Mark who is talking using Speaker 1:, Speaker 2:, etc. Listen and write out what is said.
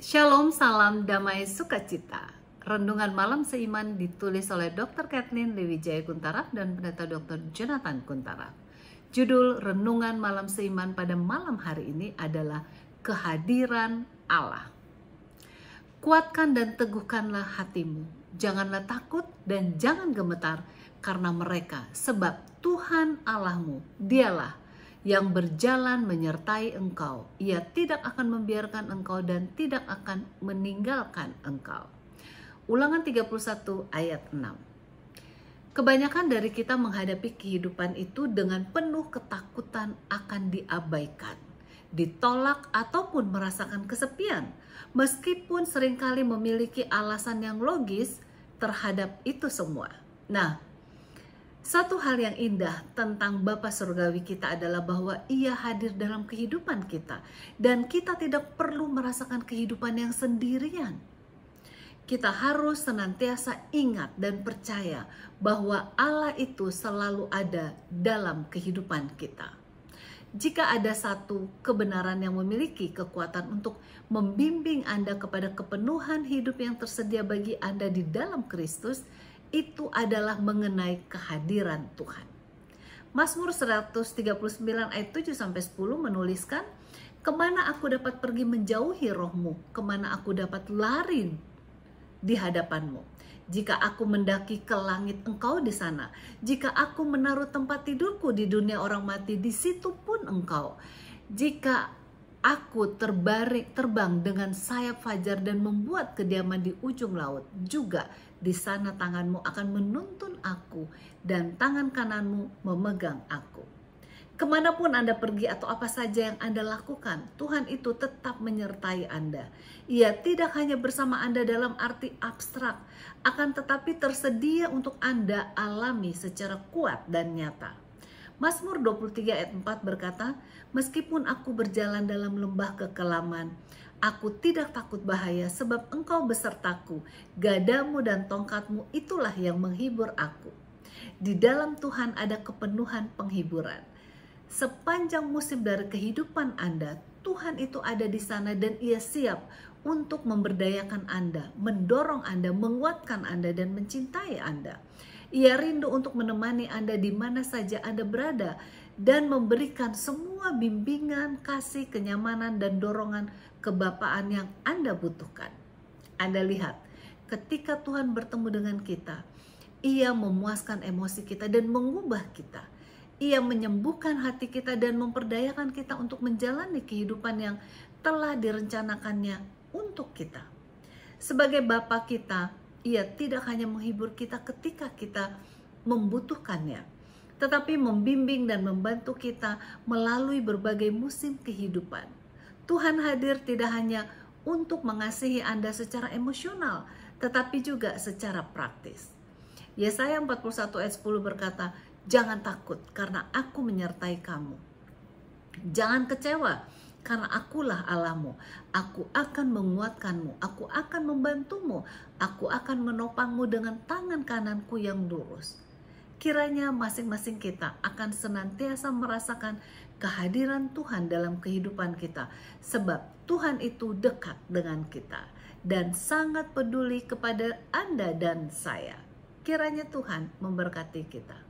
Speaker 1: Shalom, salam damai sukacita. Rendungan malam seiman ditulis oleh Dr. Kathleen Jaya Kuntara dan Pendeta Dr. Jonathan Kuntara. Judul Renungan Malam Seiman pada malam hari ini adalah Kehadiran Allah. Kuatkan dan teguhkanlah hatimu, janganlah takut dan jangan gemetar karena mereka, sebab Tuhan Allahmu, dialah yang berjalan menyertai engkau. Ia tidak akan membiarkan engkau dan tidak akan meninggalkan engkau. Ulangan 31 ayat 6. Kebanyakan dari kita menghadapi kehidupan itu dengan penuh ketakutan akan diabaikan, ditolak ataupun merasakan kesepian. Meskipun seringkali memiliki alasan yang logis terhadap itu semua. Nah, satu hal yang indah tentang Bapa Surgawi kita adalah bahwa ia hadir dalam kehidupan kita. Dan kita tidak perlu merasakan kehidupan yang sendirian. Kita harus senantiasa ingat dan percaya bahwa Allah itu selalu ada dalam kehidupan kita. Jika ada satu kebenaran yang memiliki kekuatan untuk membimbing Anda kepada kepenuhan hidup yang tersedia bagi Anda di dalam Kristus, itu adalah mengenai kehadiran Tuhan. Mazmur 139 ayat 7 sampai 10 menuliskan, Kemana aku dapat pergi menjauhi rohmu? Kemana aku dapat lari di hadapanmu? Jika aku mendaki ke langit engkau di sana. Jika aku menaruh tempat tidurku di dunia orang mati, di situ pun engkau. Jika aku terbarik terbang dengan sayap fajar dan membuat kediaman di ujung laut juga di sana tanganmu akan menuntun aku dan tangan kananmu memegang aku. Kemanapun Anda pergi atau apa saja yang Anda lakukan, Tuhan itu tetap menyertai Anda. Ia tidak hanya bersama Anda dalam arti abstrak, akan tetapi tersedia untuk Anda alami secara kuat dan nyata. Mazmur 23 ayat 4 berkata, Meskipun aku berjalan dalam lembah kekelaman, aku tidak takut bahaya sebab engkau besertaku, gadamu dan tongkatmu itulah yang menghibur aku. Di dalam Tuhan ada kepenuhan penghiburan. Sepanjang musim dari kehidupan Anda, Tuhan itu ada di sana dan ia siap untuk memberdayakan Anda, mendorong Anda, menguatkan Anda, dan mencintai Anda. Ia rindu untuk menemani Anda di mana saja Anda berada dan memberikan semua bimbingan, kasih, kenyamanan, dan dorongan kebapaan yang Anda butuhkan. Anda lihat, ketika Tuhan bertemu dengan kita, Ia memuaskan emosi kita dan mengubah kita. Ia menyembuhkan hati kita dan memperdayakan kita untuk menjalani kehidupan yang telah direncanakannya untuk kita. Sebagai Bapa kita, ia tidak hanya menghibur kita ketika kita membutuhkannya, tetapi membimbing dan membantu kita melalui berbagai musim kehidupan. Tuhan hadir tidak hanya untuk mengasihi Anda secara emosional, tetapi juga secara praktis. Yesaya 41 ayat 10 berkata, Jangan takut karena aku menyertai kamu. Jangan kecewa karena akulah Allahmu. Aku akan menguatkanmu, aku akan membantumu, aku akan menopangmu dengan tangan kananku yang lurus. Kiranya masing-masing kita akan senantiasa merasakan kehadiran Tuhan dalam kehidupan kita, sebab Tuhan itu dekat dengan kita dan sangat peduli kepada Anda dan saya. Kiranya Tuhan memberkati kita.